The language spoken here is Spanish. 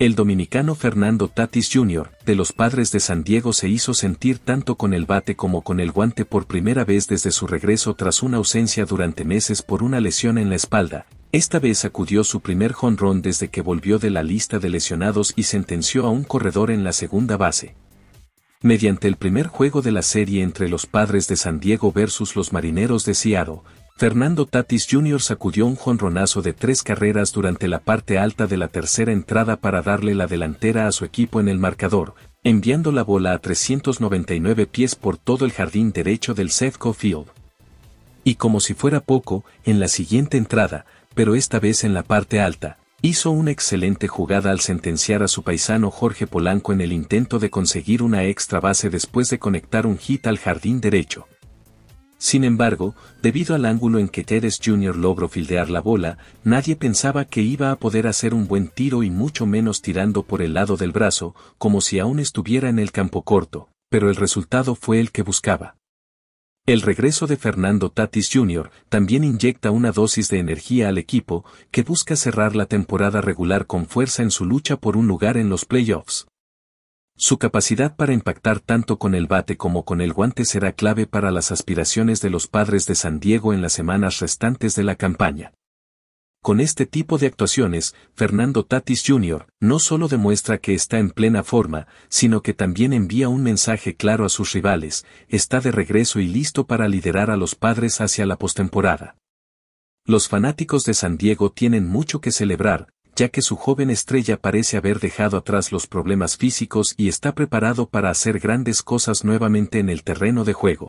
El dominicano Fernando Tatis Jr., de los padres de San Diego se hizo sentir tanto con el bate como con el guante por primera vez desde su regreso tras una ausencia durante meses por una lesión en la espalda. Esta vez acudió su primer jonrón desde que volvió de la lista de lesionados y sentenció a un corredor en la segunda base. Mediante el primer juego de la serie entre los padres de San Diego versus los marineros de Seattle, Fernando Tatis Jr. sacudió un jonronazo de tres carreras durante la parte alta de la tercera entrada para darle la delantera a su equipo en el marcador, enviando la bola a 399 pies por todo el jardín derecho del Sefco Field. Y como si fuera poco, en la siguiente entrada, pero esta vez en la parte alta, hizo una excelente jugada al sentenciar a su paisano Jorge Polanco en el intento de conseguir una extra base después de conectar un hit al jardín derecho. Sin embargo, debido al ángulo en que Teres Jr. logró fildear la bola, nadie pensaba que iba a poder hacer un buen tiro y mucho menos tirando por el lado del brazo, como si aún estuviera en el campo corto, pero el resultado fue el que buscaba. El regreso de Fernando Tatis Jr. también inyecta una dosis de energía al equipo, que busca cerrar la temporada regular con fuerza en su lucha por un lugar en los playoffs. Su capacidad para impactar tanto con el bate como con el guante será clave para las aspiraciones de los padres de San Diego en las semanas restantes de la campaña. Con este tipo de actuaciones, Fernando Tatis Jr. no solo demuestra que está en plena forma, sino que también envía un mensaje claro a sus rivales, está de regreso y listo para liderar a los padres hacia la postemporada. Los fanáticos de San Diego tienen mucho que celebrar, ya que su joven estrella parece haber dejado atrás los problemas físicos y está preparado para hacer grandes cosas nuevamente en el terreno de juego.